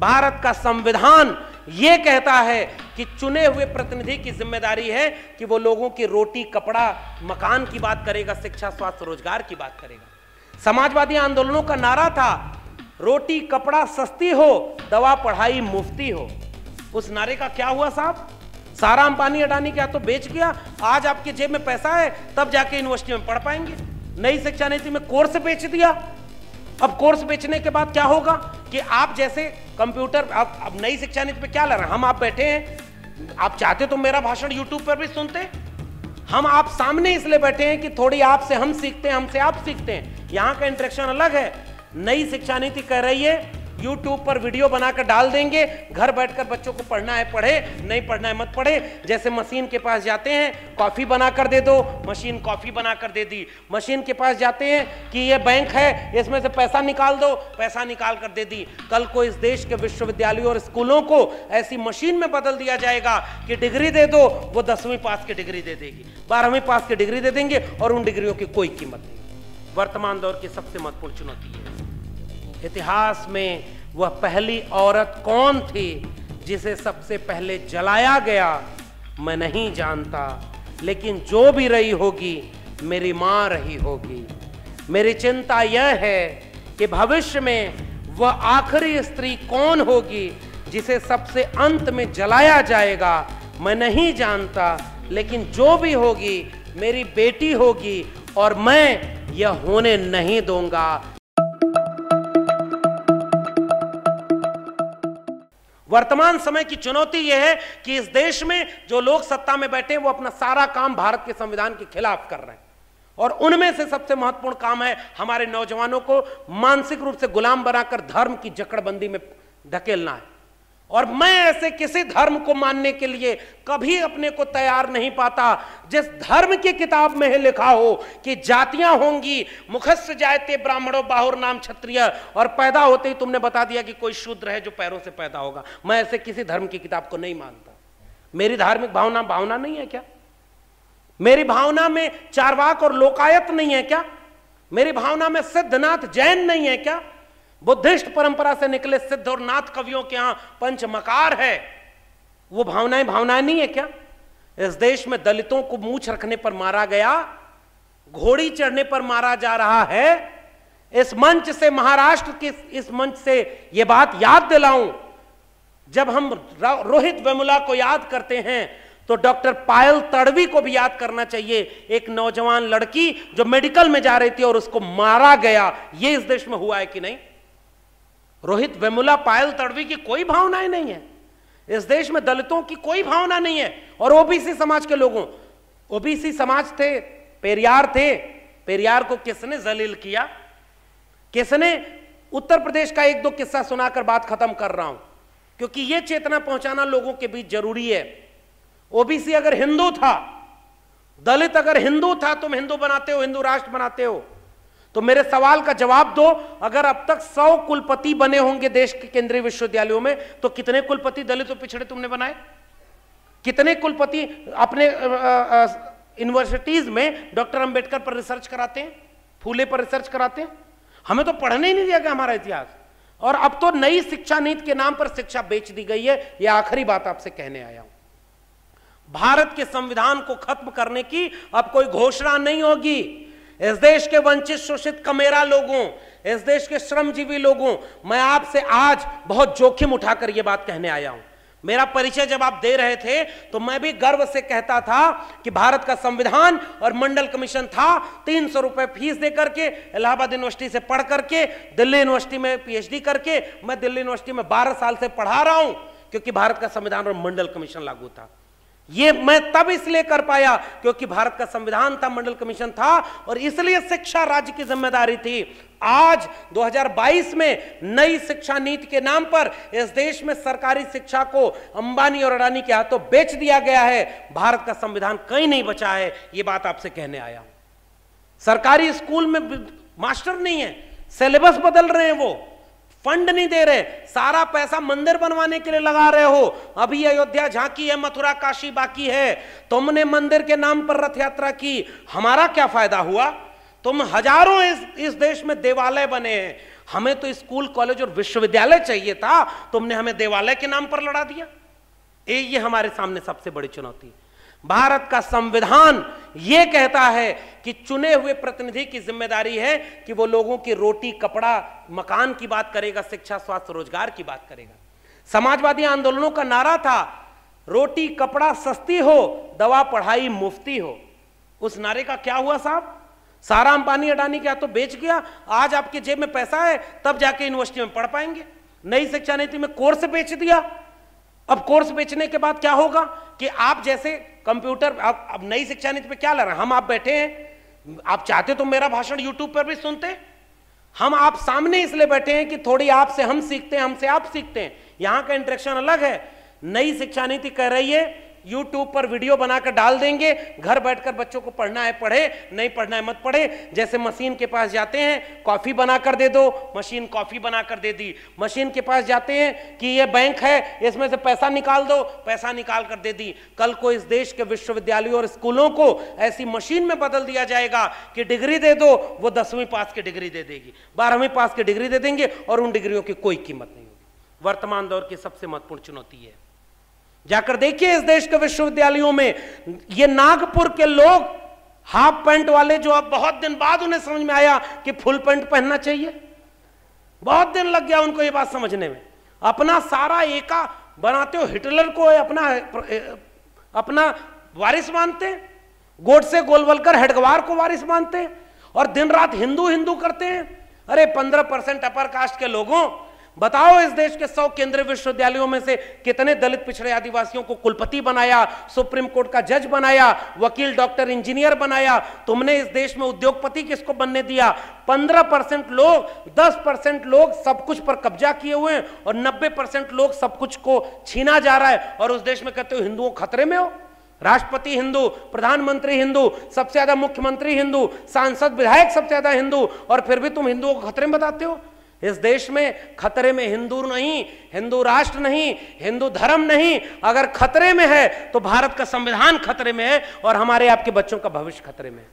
भारत का संविधान ये कहता है कि चुने हुए प्रतिनिधि की जिम्मेदारी है कि वो लोगों की रोटी कपड़ा मकान की बात करेगा शिक्षा स्वास्थ्य रोजगार की बात करेगा समाजवादी आंदोलनों का नारा था रोटी कपड़ा सस्ती हो दवा पढ़ाई मुफ्ती हो उस नारे का क्या हुआ साहब सारा अंबानी अडानी क्या तो बेच गया आज आपके जेब में पैसा है तब जाके यूनिवर्सिटी में पढ़ पाएंगे नई शिक्षा नीति में कोर्स बेच दिया अब कोर्स बेचने के बाद क्या होगा कि आप जैसे कंप्यूटर आप अब नई शिक्षा नीति पे क्या ला रहे हम आप बैठे हैं आप चाहते तो मेरा भाषण यूट्यूब पर भी सुनते हम आप सामने इसलिए बैठे हैं कि थोड़ी आपसे हम सीखते हैं हमसे आप सीखते हैं यहाँ का इंट्रेक्शन अलग है नई शिक्षा नीति कह रही है यूट्यूब पर वीडियो बनाकर डाल देंगे घर बैठकर बच्चों को पढ़ना है पढ़े नहीं पढ़ना है मत पढ़े जैसे मशीन के पास जाते हैं कॉफ़ी बनाकर दे दो मशीन कॉफ़ी बनाकर दे दी मशीन के पास जाते हैं कि ये बैंक है इसमें से पैसा निकाल दो पैसा निकाल कर दे दी कल को इस देश के विश्वविद्यालयों और स्कूलों को ऐसी मशीन में बदल दिया जाएगा कि डिग्री दे दो वो दसवीं पास की डिग्री दे देगी बारहवीं पास की डिग्री दे देंगे और उन डिग्रियों की कोई कीमत नहीं वर्तमान दौर की सबसे महत्वपूर्ण चुनौती है इतिहास में वह पहली औरत कौन थी जिसे सबसे पहले जलाया गया मैं नहीं जानता लेकिन जो भी रही होगी मेरी माँ रही होगी मेरी चिंता यह है कि भविष्य में वह आखिरी स्त्री कौन होगी जिसे सबसे अंत में जलाया जाएगा मैं नहीं जानता लेकिन जो भी होगी मेरी बेटी होगी और मैं यह होने नहीं दूंगा वर्तमान समय की चुनौती यह है कि इस देश में जो लोग सत्ता में बैठे हैं वो अपना सारा काम भारत के संविधान के खिलाफ कर रहे हैं और उनमें से सबसे महत्वपूर्ण काम है हमारे नौजवानों को मानसिक रूप से गुलाम बनाकर धर्म की जकड़बंदी में ढकेलना है और मैं ऐसे किसी धर्म को मानने के लिए कभी अपने को तैयार नहीं पाता जिस धर्म की किताब में है लिखा हो कि जातियां होंगी मुखस्त जायते ब्राह्मणों बाहुर नाम क्षत्रिय और पैदा होते ही तुमने बता दिया कि कोई शूद्र है जो पैरों से पैदा होगा मैं ऐसे किसी धर्म की किताब को नहीं मानता मेरी धार्मिक भावना भावना नहीं है क्या मेरी भावना में चारवाक और लोकायत नहीं है क्या मेरी भावना में सिद्धनाथ जैन नहीं है क्या बुद्धिस्ट परंपरा से निकले सिद्ध और नाथ कवियों के यहां पंच मकार है वो भावनाएं भावनाएं नहीं है क्या इस देश में दलितों को मूछ रखने पर मारा गया घोड़ी चढ़ने पर मारा जा रहा है इस मंच से महाराष्ट्र की इस मंच से यह बात याद दिलाऊं जब हम रोहित वेमुला को याद करते हैं तो डॉक्टर पायल तड़वी को भी याद करना चाहिए एक नौजवान लड़की जो मेडिकल में जा रही थी और उसको मारा गया यह इस देश में हुआ है कि नहीं रोहित वेमुला पायल तड़वी की कोई भावनाएं नहीं है इस देश में दलितों की कोई भावना नहीं है और ओबीसी समाज के लोगों ओबीसी समाज थे पेरियार थे पेरियार को किसने जलील किया किसने उत्तर प्रदेश का एक दो किस्सा सुनाकर बात खत्म कर रहा हूं क्योंकि यह चेतना पहुंचाना लोगों के बीच जरूरी है ओबीसी अगर हिंदू था दलित अगर हिंदू था तुम हिंदू बनाते हो हिंदू राष्ट्र बनाते हो तो मेरे सवाल का जवाब दो अगर अब तक सौ कुलपति बने होंगे देश के केंद्रीय विश्वविद्यालयों में तो कितने कुलपति दलित पिछड़े तुमने बनाए कितने कुलपति अपने यूनिवर्सिटीज में डॉक्टर अंबेडकर पर रिसर्च कराते हैं फूले पर रिसर्च कराते हैं हमें तो पढ़ने ही नहीं दिया गया हमारा इतिहास और अब तो नई शिक्षा नीति के नाम पर शिक्षा बेच दी गई है यह आखिरी बात आपसे कहने आया हूं भारत के संविधान को खत्म करने की अब कोई घोषणा नहीं होगी इस देश के वंचित शोषित कमेरा लोगों इस देश के श्रमजीवी लोगों मैं आपसे आज बहुत जोखिम उठाकर यह बात कहने आया हूं मेरा परिचय जब आप दे रहे थे तो मैं भी गर्व से कहता था कि भारत का संविधान और मंडल कमीशन था तीन सौ रुपए फीस दे करके इलाहाबाद यूनिवर्सिटी से पढ़ करके दिल्ली यूनिवर्सिटी में पीएचडी करके मैं दिल्ली यूनिवर्सिटी में बारह साल से पढ़ा रहा हूं क्योंकि भारत का संविधान और मंडल कमीशन लागू था ये मैं तब इसलिए कर पाया क्योंकि भारत का संविधान था मंडल कमीशन था और इसलिए शिक्षा राज्य की जिम्मेदारी थी आज 2022 में नई शिक्षा नीति के नाम पर इस देश में सरकारी शिक्षा को अंबानी और अडानी के हाथों तो बेच दिया गया है भारत का संविधान कहीं नहीं बचा है ये बात आपसे कहने आया सरकारी स्कूल में मास्टर नहीं है सिलेबस बदल रहे हैं वो फंड नहीं दे रहे सारा पैसा मंदिर बनवाने के लिए लगा रहे हो अभी अयोध्या झांकी है मथुरा काशी बाकी है तुमने मंदिर के नाम पर रथ यात्रा की हमारा क्या फायदा हुआ तुम हजारों इस इस देश में देवालय बने हैं हमें तो स्कूल कॉलेज और विश्वविद्यालय चाहिए था तुमने हमें देवालय के नाम पर लड़ा दिया ए ये हमारे सामने सबसे बड़ी चुनौती है भारत का संविधान ये कहता है कि चुने हुए प्रतिनिधि की जिम्मेदारी है कि वो लोगों की रोटी कपड़ा मकान की बात करेगा शिक्षा स्वास्थ्य रोजगार की बात करेगा समाजवादी आंदोलनों का नारा था रोटी कपड़ा सस्ती हो दवा पढ़ाई मुफ्ती हो उस नारे का क्या हुआ साहब सारा अंबानी अडानी क्या तो बेच गया आज आपके जेब में पैसा है तब जाके यूनिवर्सिटी में पढ़ पाएंगे नई शिक्षा नीति में कोर्स बेच दिया अब कोर्स बेचने के बाद क्या होगा कि आप जैसे कंप्यूटर आप अब नई शिक्षा नीति पे क्या ला रहे हैं हम आप बैठे हैं आप चाहते तो मेरा भाषण यूट्यूब पर भी सुनते हम आप सामने इसलिए बैठे हैं कि थोड़ी आपसे हम सीखते हैं हमसे आप सीखते हैं यहां का इंटरेक्शन अलग है नई शिक्षा नीति कह रही है यूट्यूब पर वीडियो बनाकर डाल देंगे घर बैठकर बच्चों को पढ़ना है पढ़े नहीं पढ़ना है मत पढ़े जैसे मशीन के पास जाते हैं कॉफ़ी बनाकर दे दो मशीन कॉफ़ी बनाकर दे दी मशीन के पास जाते हैं कि ये बैंक है इसमें से पैसा निकाल दो पैसा निकाल कर दे दी कल को इस देश के विश्वविद्यालयों और स्कूलों को ऐसी मशीन में बदल दिया जाएगा कि डिग्री दे दो वो दसवीं पास की डिग्री दे देगी बारहवीं पास की डिग्री दे देंगे और उन डिग्रियों की कोई कीमत नहीं होगी वर्तमान दौर की सबसे महत्वपूर्ण चुनौती है जाकर देखिए इस देश के विश्वविद्यालयों में ये नागपुर के लोग हाफ पैंट वाले जो अब बहुत दिन बाद उन्हें समझ में आया कि फुल पैंट पहनना चाहिए बहुत दिन लग गया उनको ये बात समझने में अपना सारा एका बनाते हो हिटलर को अपना अपना वारिस मानते गोड से गोलवलकर हेडगवार को वारिस मानते हैं और दिन रात हिंदू हिंदू करते हैं अरे पंद्रह परसेंट अपर कास्ट के लोगों बताओ इस देश के सौ केंद्रीय विश्वविद्यालयों में से कितने दलित पिछड़े आदिवासियों को कुलपति बनाया सुप्रीम कोर्ट का जज बनाया वकील डॉक्टर इंजीनियर बनाया तुमने इस देश में उद्योगपति किसको बनने दिया पंद्रह परसेंट लोग दस परसेंट लोग सब कुछ पर कब्जा किए हुए हैं और नब्बे परसेंट लोग सब कुछ को छीना जा रहा है और उस देश में कहते हो हिंदुओं खतरे में हो राष्ट्रपति हिंदू प्रधानमंत्री हिंदू सबसे ज्यादा मुख्यमंत्री हिंदू सांसद विधायक सबसे ज्यादा हिंदू और फिर भी तुम हिंदुओं को खतरे में बताते हो इस देश में खतरे में हिंदू नहीं हिंदू राष्ट्र नहीं हिंदू धर्म नहीं अगर खतरे में है तो भारत का संविधान खतरे में है और हमारे आपके बच्चों का भविष्य खतरे में है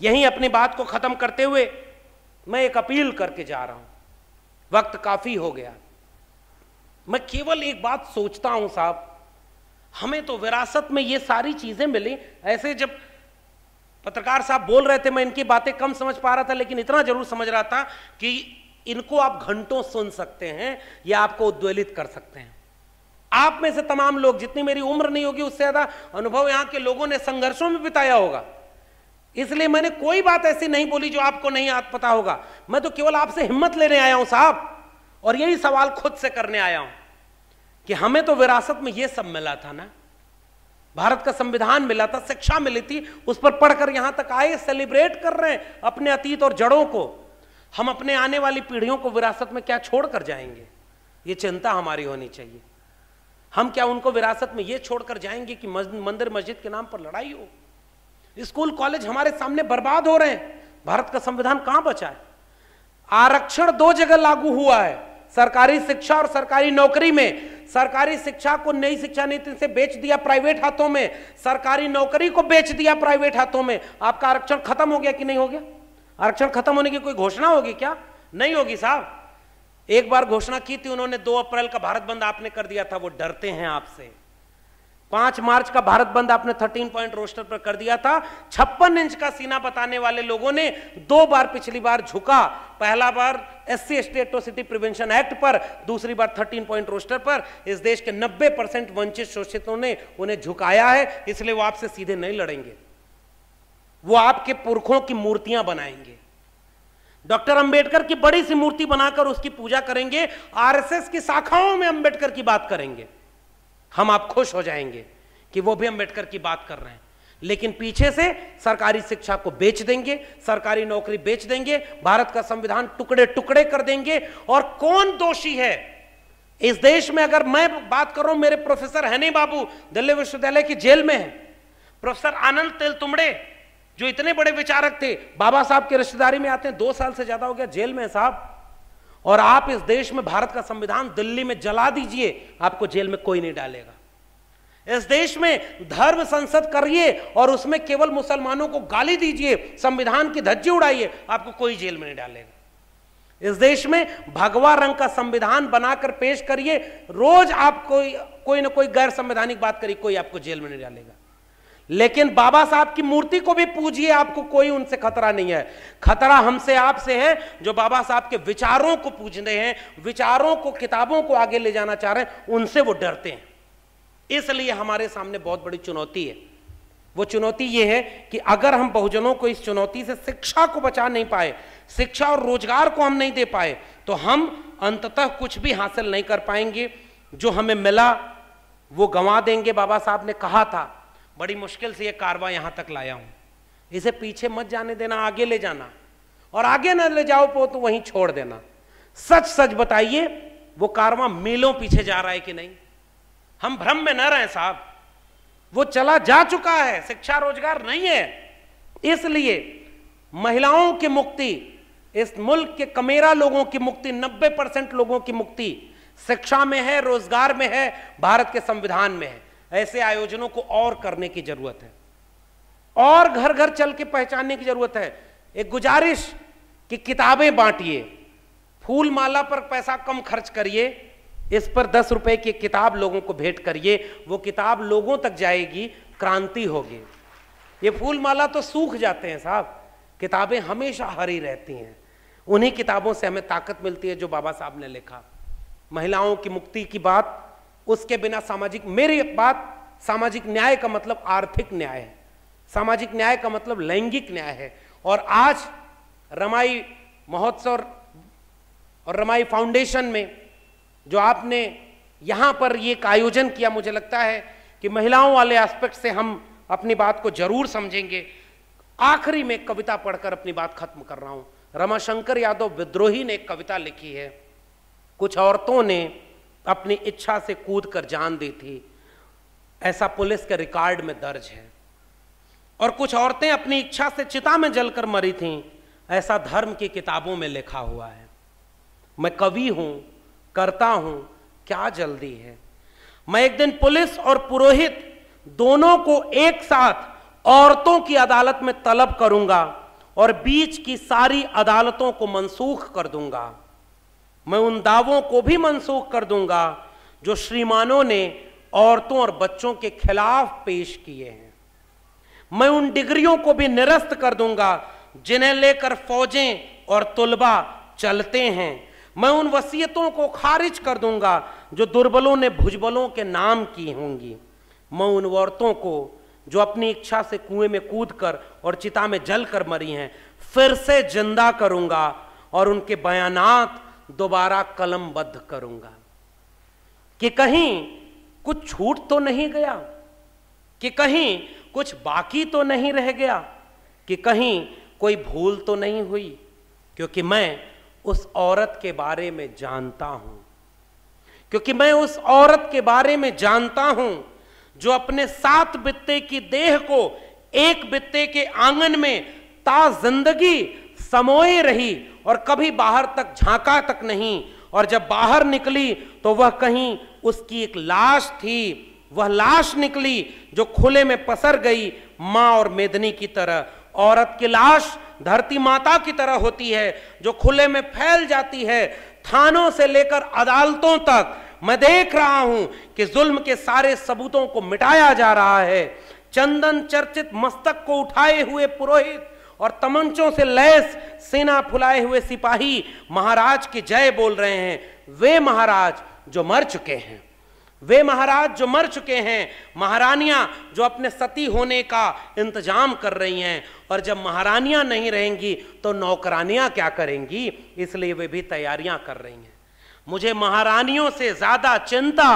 यही अपनी बात को खत्म करते हुए मैं एक अपील करके जा रहा हूं वक्त काफी हो गया मैं केवल एक बात सोचता हूं साहब हमें तो विरासत में ये सारी चीजें मिली ऐसे जब पत्रकार साहब बोल रहे थे मैं इनकी बातें कम समझ पा रहा था लेकिन इतना जरूर समझ रहा था कि इनको आप घंटों सुन सकते हैं या आपको उद्वेलित कर सकते हैं आप में से तमाम लोग जितनी मेरी उम्र नहीं होगी उससे ज्यादा अनुभव यहां के लोगों ने संघर्षों में बिताया होगा इसलिए मैंने कोई बात ऐसी नहीं बोली जो आपको नहीं आप पता होगा मैं तो केवल आपसे हिम्मत लेने आया हूं साहब और यही सवाल खुद से करने आया हूं कि हमें तो विरासत में यह सब मिला था ना भारत का संविधान मिला था शिक्षा मिली थी उस पर पढ़कर यहां तक आए सेलिब्रेट कर रहे हैं अपने अतीत और जड़ों को हम अपने आने वाली पीढ़ियों को विरासत में क्या छोड़ कर जाएंगे ये चिंता हमारी होनी चाहिए हम क्या उनको विरासत में ये छोड़ कर जाएंगे कि मंदिर मस्जिद के नाम पर लड़ाई हो स्कूल कॉलेज हमारे सामने बर्बाद हो रहे हैं भारत का संविधान कहां बचा है आरक्षण दो जगह लागू हुआ है सरकारी शिक्षा और सरकारी नौकरी में सरकारी शिक्षा को नई शिक्षा नीति से बेच दिया प्राइवेट हाथों में सरकारी नौकरी को बेच दिया प्राइवेट हाथों में आपका आरक्षण खत्म हो गया कि नहीं हो गया आरक्षण खत्म होने की कोई घोषणा होगी क्या नहीं होगी साहब एक बार घोषणा की थी उन्होंने दो अप्रैल का भारत बंद आपने कर दिया था वो डरते हैं आपसे पांच मार्च का भारत बंद आपने थर्टीन पॉइंट रोस्टर पर कर दिया था छप्पन इंच का सीना बताने वाले लोगों ने दो बार पिछली बार झुका पहला बार S C atrocity prevention act पर दूसरी बार थर्टीन पॉइंट रोस्टर पर इस देश के नब्बे परसेंट वंचित शोषितों ने उन्हें झुकाया है इसलिए वो आपसे सीधे नहीं लड़ेंगे वो आपके पुरखों की मूर्तियां बनाएंगे डॉक्टर अंबेडकर की बड़ी सी मूर्ति बनाकर उसकी पूजा करेंगे आरएसएस की शाखाओं में अंबेडकर की बात करेंगे हम आप खुश हो जाएंगे कि वो भी अंबेडकर की बात कर रहे हैं लेकिन पीछे से सरकारी शिक्षा को बेच देंगे सरकारी नौकरी बेच देंगे भारत का संविधान टुकड़े टुकड़े कर देंगे और कौन दोषी है इस देश में अगर मैं बात करूं मेरे प्रोफेसर हैनी बाबू दिल्ली विश्वविद्यालय की जेल में है प्रोफेसर आनंद तेलतुमड़े जो इतने बड़े विचारक थे बाबा साहब की रिश्तेदारी में आते हैं दो साल से ज्यादा हो गया जेल में साहब और आप इस देश में भारत का संविधान दिल्ली में जला दीजिए आपको जेल में कोई नहीं डालेगा इस देश में धर्म संसद करिए और उसमें केवल मुसलमानों को गाली दीजिए संविधान की धज्जी उड़ाइए आपको कोई जेल में नहीं डालेगा इस देश में भगवा रंग का संविधान बनाकर पेश करिए रोज आप कोई कोई ना कोई गैर संवैधानिक बात करिए कोई आपको जेल में नहीं डालेगा लेकिन बाबा साहब की मूर्ति को भी पूजिए आपको कोई उनसे खतरा नहीं है खतरा हमसे आपसे है जो बाबा साहब के विचारों को पूजने हैं विचारों को किताबों को आगे ले जाना चाह रहे हैं उनसे वो डरते हैं इसलिए हमारे सामने बहुत बड़ी चुनौती है वो चुनौती ये है कि अगर हम बहुजनों को इस चुनौती से शिक्षा को बचा नहीं पाए शिक्षा और रोजगार को हम नहीं दे पाए तो हम अंततः कुछ भी हासिल नहीं कर पाएंगे जो हमें मिला वो गंवा देंगे बाबा साहब ने कहा था बड़ी मुश्किल से ये कारवा यहां तक लाया हूं इसे पीछे मत जाने देना आगे ले जाना और आगे ना ले जाओ पो तो वहीं छोड़ देना सच सच बताइए वो कारवा मीलों पीछे जा रहा है कि नहीं हम भ्रम में न रहे साहब वो चला जा चुका है शिक्षा रोजगार नहीं है इसलिए महिलाओं की मुक्ति इस मुल्क के कमेरा लोगों की मुक्ति 90 परसेंट लोगों की मुक्ति शिक्षा में है रोजगार में है भारत के संविधान में है ऐसे आयोजनों को और करने की जरूरत है और घर घर चल के पहचानने की जरूरत है एक गुजारिश कि किताबें बांटिए फूल माला पर पैसा कम खर्च करिए इस पर दस रुपए की किताब लोगों को भेंट करिए वो किताब लोगों तक जाएगी क्रांति होगी ये फूल माला तो सूख जाते हैं साहब किताबें हमेशा हरी रहती हैं उन्हीं किताबों से हमें ताकत मिलती है जो बाबा साहब ने लिखा महिलाओं की मुक्ति की बात उसके बिना सामाजिक मेरी बात सामाजिक न्याय का मतलब आर्थिक न्याय है सामाजिक न्याय का मतलब लैंगिक न्याय है और आज रमाई महोत्सव और रमाई फाउंडेशन में जो आपने यहां पर ये एक आयोजन किया मुझे लगता है कि महिलाओं वाले एस्पेक्ट से हम अपनी बात को जरूर समझेंगे आखिरी में कविता पढ़कर अपनी बात खत्म कर रहा हूं रमाशंकर यादव विद्रोही ने एक कविता लिखी है कुछ औरतों ने अपनी इच्छा से कूद कर जान दी थी ऐसा पुलिस के रिकॉर्ड में दर्ज है और कुछ औरतें अपनी इच्छा से चिता में जलकर मरी थीं ऐसा धर्म की किताबों में लिखा हुआ है मैं कवि हूं करता हूं क्या जल्दी है मैं एक दिन पुलिस और पुरोहित दोनों को एक साथ औरतों की अदालत में तलब करूंगा और बीच की सारी अदालतों को मनसूख कर दूंगा मैं उन दावों को भी मनसूख कर दूंगा जो श्रीमानों ने औरतों और बच्चों के खिलाफ पेश किए हैं मैं उन डिग्रियों को भी निरस्त कर दूंगा जिन्हें लेकर फौजें और तुलबा चलते हैं मैं उन वसीयतों को खारिज कर दूंगा जो दुर्बलों ने भुजबलों के नाम की होंगी मैं उन औरतों को जो अपनी इच्छा से कुएं में कूद कर और चिता में जल कर मरी हैं फिर से जिंदा करूंगा और उनके बयानात दोबारा कलमबद्ध करूंगा कि कहीं कुछ छूट तो नहीं गया कि कहीं कुछ बाकी तो नहीं रह गया कि कहीं कोई भूल तो नहीं हुई क्योंकि मैं उस औरत के बारे में जानता हूं क्योंकि मैं उस औरत के बारे में जानता हूं जो अपने सात बित्ते की देह को एक बित्ते के आंगन में ता जिंदगी समोए रही और कभी बाहर तक झांका तक नहीं और जब बाहर निकली तो वह कहीं उसकी एक लाश थी वह लाश निकली जो खुले में पसर गई माँ और मेदनी की तरह औरत की लाश धरती माता की तरह होती है जो खुले में फैल जाती है थानों से लेकर अदालतों तक मैं देख रहा हूं कि जुल्म के सारे सबूतों को मिटाया जा रहा है चंदन चर्चित मस्तक को उठाए हुए पुरोहित और तमंचों से लैस सेना फुलाए हुए सिपाही महाराज की जय बोल रहे हैं वे महाराज जो मर चुके हैं वे महाराज जो मर चुके हैं महारानियां जो अपने सती होने का इंतजाम कर रही हैं और जब महारानियां नहीं रहेंगी तो नौकरानियां क्या करेंगी इसलिए वे भी तैयारियां कर रही हैं मुझे महारानियों से ज़्यादा चिंता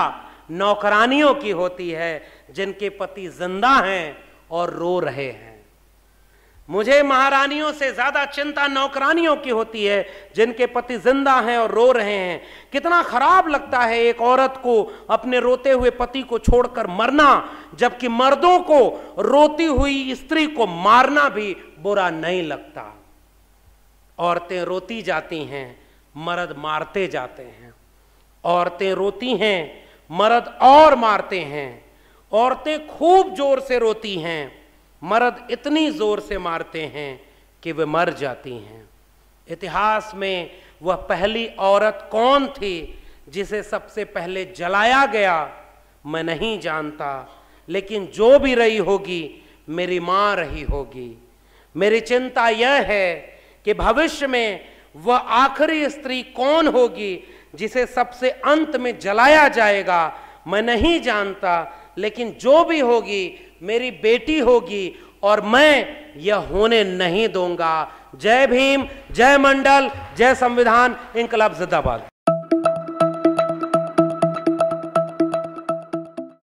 नौकरानियों की होती है जिनके पति जिंदा हैं और रो रहे हैं मुझे महारानियों से ज्यादा चिंता नौकरानियों की होती है जिनके पति जिंदा हैं और रो रहे हैं कितना खराब लगता है एक औरत को अपने रोते हुए पति को छोड़कर मरना जबकि मर्दों को रोती हुई स्त्री को मारना भी बुरा नहीं लगता औरतें रोती जाती हैं मर्द मारते जाते हैं औरतें रोती हैं मर्द और मारते हैं औरतें खूब जोर से रोती हैं मर्द इतनी जोर से मारते हैं कि वे मर जाती हैं इतिहास में वह पहली औरत कौन थी जिसे सबसे पहले जलाया गया मैं नहीं जानता लेकिन जो भी रही होगी मेरी माँ रही होगी मेरी चिंता यह है कि भविष्य में वह आखिरी स्त्री कौन होगी जिसे सबसे अंत में जलाया जाएगा मैं नहीं जानता लेकिन जो भी होगी मेरी बेटी होगी और मैं यह होने नहीं दूंगा जय भीम जय मंडल जय संविधान इनकलाब जिंदाबाद